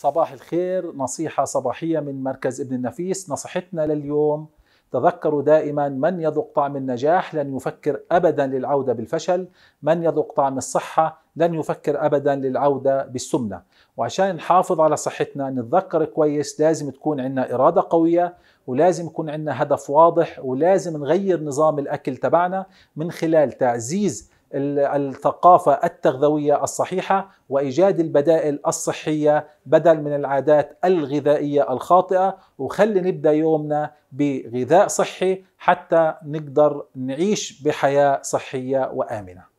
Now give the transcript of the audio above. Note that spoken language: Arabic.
صباح الخير نصيحة صباحية من مركز ابن النفيس نصحتنا لليوم تذكروا دائما من يذوق طعم النجاح لن يفكر أبدا للعودة بالفشل من يذوق طعم الصحة لن يفكر أبدا للعودة بالسمنة وعشان نحافظ على صحتنا نتذكر كويس لازم تكون عندنا إرادة قوية ولازم يكون عندنا هدف واضح ولازم نغير نظام الأكل تبعنا من خلال تعزيز الثقافة التغذوية الصحيحة وإيجاد البدائل الصحية بدل من العادات الغذائية الخاطئة وخلي نبدأ يومنا بغذاء صحي حتى نقدر نعيش بحياة صحية وآمنة